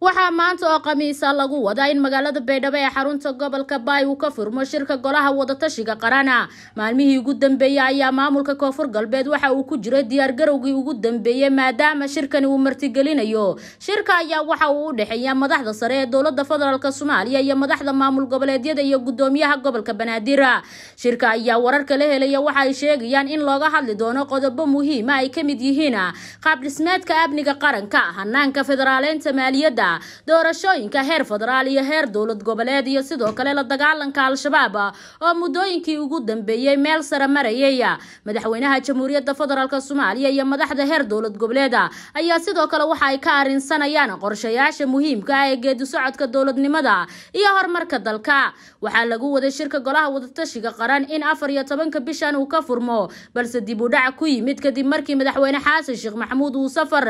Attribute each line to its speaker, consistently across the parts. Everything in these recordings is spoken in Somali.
Speaker 1: waxaa maanta oo khamiisa lagu wadaa in magaalada baydhabo ee xarunta gobolka baay uu ka furmo shirka golaha wadatashiga qarana maalmihii ugu dambeeyey ayaa maamulka koonfur galbeed waxa uu ku jiray diyaar garowgii ugu dambeeyey maadaama shirkani uu martigelinayo shirka ayaa waxa uu u dhexeeyaa madaxda sare ee dowlada federaalk soomaaliya iyo madaxda maamul goboleedyada iyo gudoomiyaha gobolka banaadir shirka ayaa wararka la helaya waxa ay sheegayaan in looga hadli doono qodobo muhiima ah ay ka mid yihiin qaab dhismeedka amniga qaranka hanaanka federaaleynta maaliyadda doorashooyinka heer federaal iyo heer dowlad goboleed iyo sidoo kale la dagaalanka al-shabaab ah oo muddooyinkii ugu dambeeyey meel sare marayay ah. madaxweynaha jamhuuriyadda federaalk soomaaliya iyo madaxda heer dowlad goboleed ah ayaa sidoo kale waxa ay ka arinsanayaan qorshayaasha muhiimka ah ee geedi socodka dowladnimada iyo horumarka dalka waxaa lagu waday shirka golaha wadatashiga qaran in afar iyo tobanka bishan uu ka furmo balse dib u dhac ku yimid kadib markii madaxweyne xaasan sheekh maxamuud uu safar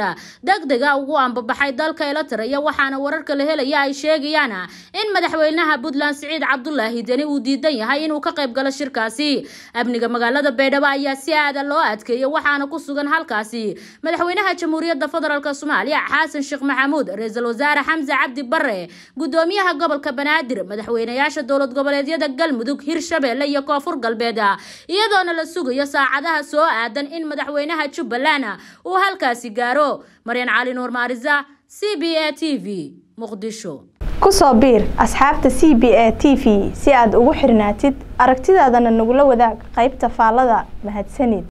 Speaker 1: deg dega ugu ambabaxay dalka ila tiraya waxaana wararka la helaya ay sheegayaan in madaxweynaha puntland siciid cabdulaahi deni uu diidan yahay inuu ka qayb galo shirkaasi amniga magaalada baydhabo ayaa si aada loo adkeeyay waxaana ku sugan halkaasi madaxweynaha jamhuuriyadda federaalk soomaaliya xasan sheekh maxamuud ra-iisul wasaare xamse cabdi bare guddoomiyaha gobolka banaadir madaxweyneyaasha dowlad goboleedyada galmudug hirshabeelle iyo koonfur galbeed iyadoona la sugayo saacadaha soo aadan in madaxweynaha jubbaland uu halkaasi gaaro maryan cali nuur maariza c b a t v muqdisho
Speaker 2: kusoo biir asxaabta c b a t v si aad ugu xirnaatid aragtidaadana nagula wadaag qaybta faallada mahadsanid